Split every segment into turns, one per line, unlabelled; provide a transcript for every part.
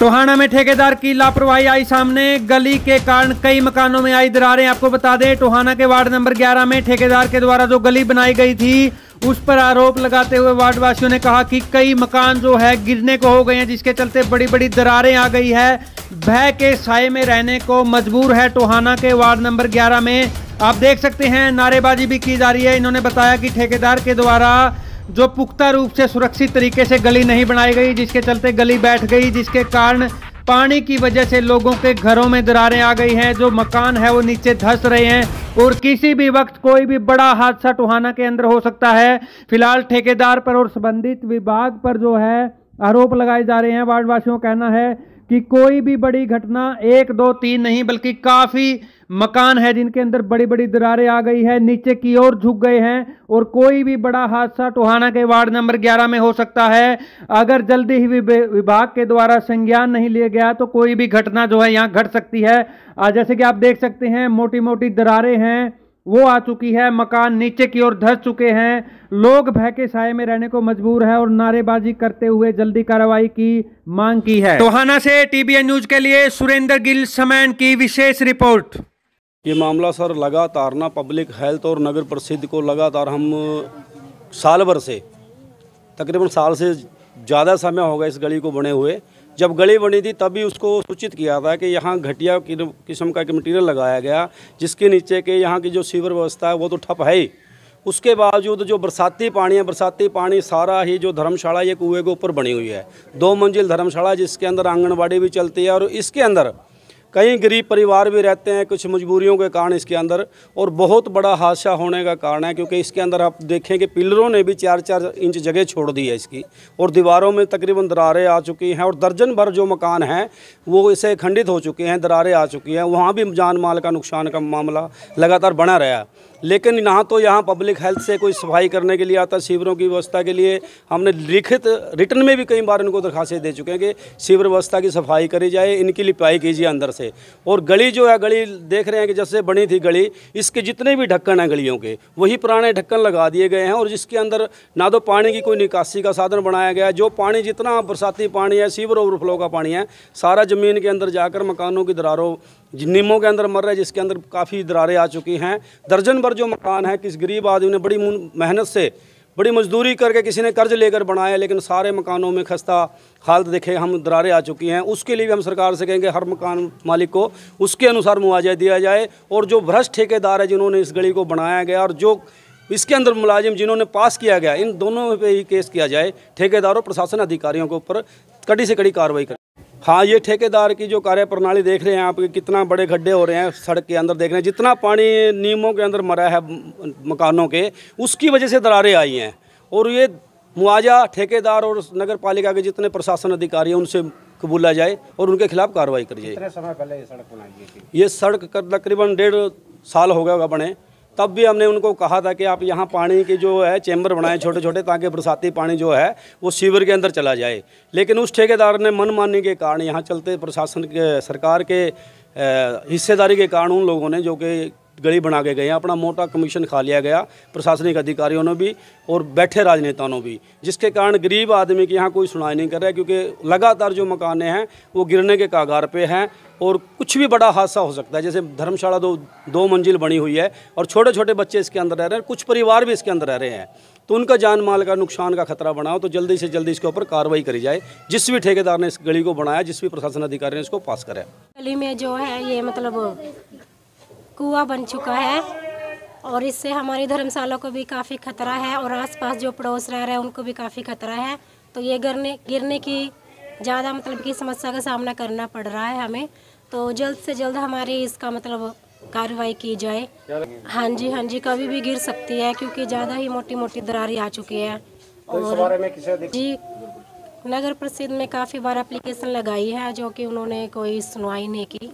टोहाना में ठेकेदार की लापरवाही आई सामने गली के कारण कई मकानों में आई दरारें आपको बता दें टोहाना के वार्ड नंबर 11 में ठेकेदार के द्वारा जो गली बनाई गई थी उस पर आरोप लगाते हुए वार्डवासियों ने कहा कि कई मकान जो है गिरने को हो गए हैं जिसके चलते बड़ी बड़ी दरारें आ गई है भय के साय में रहने को मजबूर है टोहाना के वार्ड नंबर ग्यारह में आप देख सकते हैं नारेबाजी भी की जा रही है इन्होंने बताया कि ठेकेदार के द्वारा जो पुख्ता रूप से सुरक्षित तरीके से गली नहीं बनाई गई जिसके चलते गली बैठ गई जिसके कारण पानी की वजह से लोगों के घरों में दरारें आ गई हैं जो मकान है वो नीचे धस रहे हैं और किसी भी वक्त कोई भी बड़ा हादसा टोहाना के अंदर हो सकता है फिलहाल ठेकेदार पर और संबंधित विभाग पर जो है आरोप लगाए जा रहे हैं वार्डवासियों का कहना है कि कोई भी बड़ी घटना एक दो तीन नहीं बल्कि काफ़ी मकान है जिनके अंदर बड़ी बड़ी दरारें आ गई है नीचे की ओर झुक गए हैं और कोई भी बड़ा हादसा टोहाना के वार्ड नंबर 11 में हो सकता है अगर जल्दी ही विभाग के द्वारा संज्ञान नहीं लिया गया तो कोई भी घटना जो है यहाँ घट सकती है जैसे कि आप देख सकते हैं मोटी मोटी दरारें हैं वो आ चुकी है मकान नीचे की ओर धस चुके हैं लोग भय के साय में रहने को मजबूर है और नारेबाजी करते हुए जल्दी कार्रवाई की मांग की है टोहाना
से टीबीएन न्यूज के लिए सुरेंद्र गिल समैन की विशेष रिपोर्ट ये मामला सर लगातार ना पब्लिक हेल्थ और नगर प्रसिद्ध को लगातार हम साल भर से तकरीबन साल से ज़्यादा समय होगा इस गली को बने हुए जब गली बनी थी तभी उसको सूचित किया था कि यहाँ घटिया किस्म का एक मटीरियल लगाया गया जिसके नीचे के यहाँ की जो सीवर व्यवस्था है वो तो ठप है ही उसके बावजूद जो बरसाती पानी है बरसाती पानी सारा ही जो धर्मशाला ये कुएँ के ऊपर बनी हुई है दो मंजिल धर्मशाला जिसके अंदर आंगनबाड़ी भी चलती है और इसके अंदर कई गरीब परिवार भी रहते हैं कुछ मजबूरियों के कारण इसके अंदर और बहुत बड़ा हादसा होने का कारण है क्योंकि इसके अंदर आप देखें कि पिलरों ने भी चार चार इंच जगह छोड़ दी है इसकी और दीवारों में तकरीबन दरारें आ चुकी हैं और दर्जन भर जो मकान हैं वो इसे खंडित हो चुके हैं दरारें आ चुकी हैं वहाँ भी जान माल का नुकसान का मामला लगातार बना रहा है लेकिन यहाँ तो यहाँ पब्लिक हेल्थ से कोई सफाई करने के लिए आता शिविरों की व्यवस्था के लिए हमने लिखित रिटर्न में भी कई बार इनको दरखास्तें दे चुके हैं कि शिविर व्यवस्था की सफाई करी जाए इनकी लिपाई कीजिए अंदर से और गली जो है गली देख रहे हैं कि जैसे बनी थी गली इसके जितने भी ढक्कन हैं गलियों के वही पुराने ढक्कन लगा दिए गए हैं और जिसके अंदर ना तो पानी की कोई निकासी का साधन बनाया गया जो पानी जितना बरसाती पानी है सीवर ओवरफ्लो का पानी है सारा ज़मीन के अंदर जाकर मकानों की दरारों नीमों के अंदर मर रहे जिसके अंदर काफ़ी दरारें आ चुकी हैं दर्जन ऊपर जो मकान है किस गरीब आदमी ने बड़ी मेहनत से बड़ी मजदूरी करके किसी ने कर्ज लेकर बनाया लेकिन सारे मकानों में खस्ता हालत देखे हम दरारे आ चुकी हैं उसके लिए भी हम सरकार से कहेंगे हर मकान मालिक को उसके अनुसार मुआवजा दिया जाए और जो भ्रष्ट ठेकेदार है जिन्होंने इस गली को बनाया गया और जो इसके अंदर मुलाजिम जिन्होंने पास किया गया इन दोनों पर ही केस किया जाए ठेकेदारों प्रशासन अधिकारियों के ऊपर कड़ी से कड़ी कार्रवाई हाँ ये ठेकेदार की जो कार्य प्रणाली देख रहे हैं आप कितना बड़े गड्ढे हो रहे हैं सड़क के अंदर देख रहे हैं जितना पानी नियमों के अंदर मरा है मकानों के उसकी वजह से दरारें आई हैं और ये मुआवजा ठेकेदार और नगर पालिका के जितने प्रशासन अधिकारी हैं उनसे कबूला जाए और उनके खिलाफ कार्रवाई करी जाए समय पहले ये सड़क बनाई थी ये सड़क तकरीबन डेढ़ साल हो गया होगा बने तब भी हमने उनको कहा था कि आप यहाँ पानी के जो है चैम्बर बनाए छोटे छोटे ताकि बरसाती पानी जो है वो सीवर के अंदर चला जाए लेकिन उस ठेकेदार ने मनमानी के कारण यहाँ चलते प्रशासन के सरकार के हिस्सेदारी के कारण उन लोगों ने जो कि गली बना के गए हैं अपना मोटा कमीशन खा लिया गया प्रशासनिक अधिकारियों ने भी और बैठे राजनेताओं ने भी जिसके कारण गरीब आदमी की यहाँ कोई सुनाई नहीं कर रहा है क्योंकि लगातार जो मकाने हैं वो गिरने के कागार पे हैं और कुछ भी बड़ा हादसा हो सकता है जैसे धर्मशाला दो दो मंजिल बनी हुई है और छोटे छोटे बच्चे इसके अंदर रह रहे हैं कुछ परिवार भी इसके अंदर रह रहे हैं तो उनका जान माल का नुकसान का खतरा बना हो तो जल्दी से जल्दी इसके ऊपर कार्रवाई करी जाए जिस भी ठेकेदार ने इस गली को बनाया जिस भी प्रशासन अधिकारी ने इसको पास कराया
गली में जो है ये मतलब कुआ बन चुका है और इससे हमारी धर्मशाला को भी काफ़ी खतरा है और आसपास जो पड़ोस रह रहे हैं उनको भी काफ़ी खतरा है तो ये गिरने गिरने की ज़्यादा मतलब की समस्या का सामना करना पड़ रहा है हमें तो जल्द से जल्द हमारी इसका मतलब कार्रवाई की जाए हाँ जी हाँ जी कभी भी गिर सकती है क्योंकि ज़्यादा ही मोटी मोटी दरारी आ चुकी है तो और जी नगर प्रसिद्ध में काफ़ी बार एप्लीकेशन लगाई है जो कि उन्होंने कोई सुनवाई नहीं की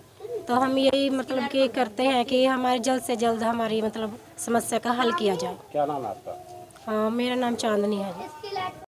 तो हम यही मतलब कि करते हैं कि हमारे जल्द से जल्द हमारी मतलब समस्या का हल किया जाए
क्या नाम है आपका
हाँ मेरा नाम चांदनी है